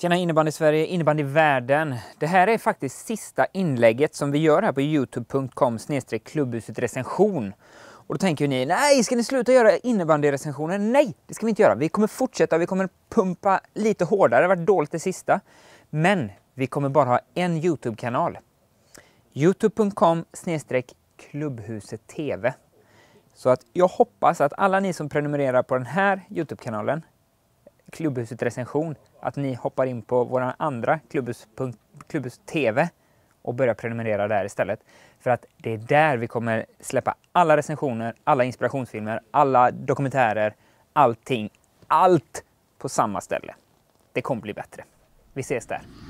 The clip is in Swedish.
Tjena innebandy-Sverige, innebandyvärlden. Det här är faktiskt sista inlägget som vi gör här på youtube.com snedstreck klubbhuset recension. Och då tänker ni, nej ska ni sluta göra innebandyrecensioner? Nej, det ska vi inte göra. Vi kommer fortsätta, vi kommer pumpa lite hårdare, det har varit dåligt det sista. Men vi kommer bara ha en Youtube-kanal. youtube.com klubbhuset tv. Så att jag hoppas att alla ni som prenumererar på den här Youtube-kanalen Klubbhuset recension att ni hoppar in på vår andra Klubbhus, Klubbhus TV och börjar prenumerera där istället. För att det är där vi kommer släppa alla recensioner, alla inspirationsfilmer, alla dokumentärer, allting. Allt på samma ställe. Det kommer bli bättre. Vi ses där!